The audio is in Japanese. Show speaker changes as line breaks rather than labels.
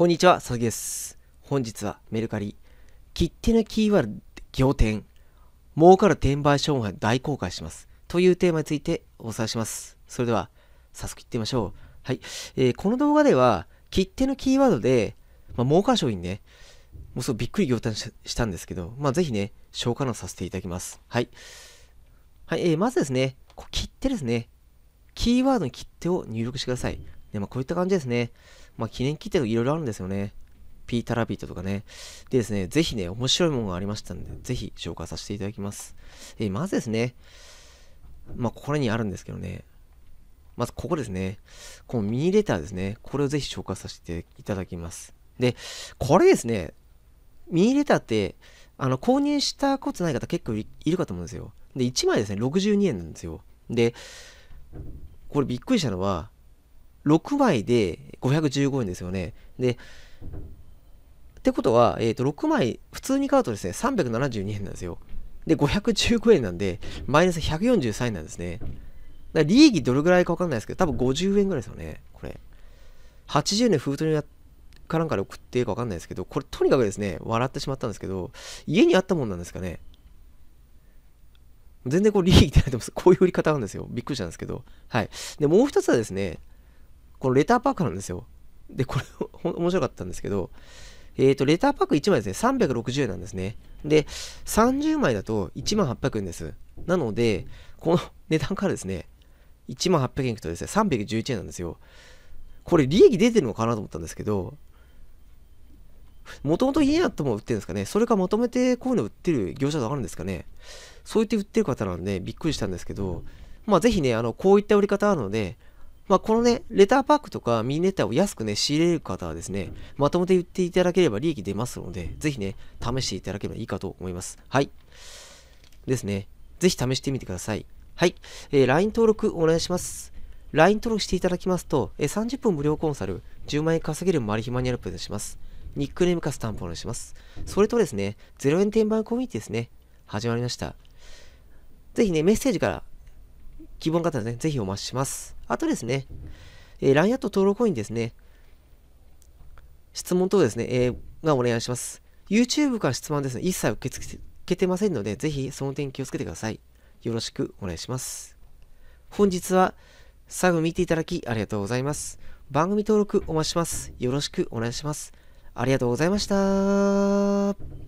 こんにちは、佐々木です。本日はメルカリ、切手のキーワード仰天、儲かる転売商法大公開します。というテーマについてお伝えします。それでは、早速いってみましょう。はい。えー、この動画では、切手のキーワードで、まあ、儲かる商品ね、もうそうびっくり仰天したんですけど、まあ、ぜひね、消化のさせていただきます。はい。はい、えー、まずですね、切手ですね。キーワードに切手を入力してください。でまあ、こういった感じですね。まあ、記念切手といろいろあるんですよね。ピータラビットとかね。でですね、ぜひね、面白いものがありましたんで、ぜひ紹介させていただきます。えー、まずですね、まあ、これにあるんですけどね、まずここですね、このミニレターですね、これをぜひ紹介させていただきます。で、これですね、ミニレターって、あの、購入したことない方結構いるかと思うんですよ。で、1枚ですね、62円なんですよ。で、これびっくりしたのは、6枚で515円ですよね。で、ってことは、えっ、ー、と、6枚、普通に買うとですね、372円なんですよ。で、515円なんで、マイナス143円なんですね。だ利益どれぐらいかわかんないですけど、多分50円ぐらいですよね、これ。80年封筒にやかなんかで送っていいかわかんないですけど、これとにかくですね、笑ってしまったんですけど、家にあったもんなんですかね。全然こう利益出ないと思うんですこういう売り方なんですよ。びっくりしたんですけど。はい。で、もう一つはですね、このレターパックなんですよ。で、これ面白かったんですけど、えっ、ー、と、レターパック1枚ですね、360円なんですね。で、30枚だと1800万円です。なので、この値段からですね、1800万円いくとですね、311円なんですよ。これ利益出てるのかなと思ったんですけど、もともと家やったもの売ってるんですかねそれかまとめてこういうの売ってる業者とかあるんですかねそう言って売ってる方なんでびっくりしたんですけど、まあぜひね、あの、こういった売り方あるので、まあ、このね、レターパークとかミニレターを安くね、仕入れる方はですね、まとめて言っていただければ利益出ますので、ぜひね、試していただければいいかと思います。はい。ですね。ぜひ試してみてください。はい。えー、LINE 登録お願いします。LINE 登録していただきますと、えー、30分無料コンサル、10万円稼げるマリヒマニアルプレゼンします。ニックネームかスタンプお願いします。それとですね、0円転売コミュニティですね、始まりました。ぜひね、メッセージから希望の方はね、ぜひお待ちします。あとですね、えー、LINE アット登録コインですね、質問等ですね、えー、がお願いします。YouTube から質問ですね、一切受け付けてませんので、ぜひその点気をつけてください。よろしくお願いします。本日は最後見ていただきありがとうございます。番組登録お待ちします。よろしくお願いします。ありがとうございました。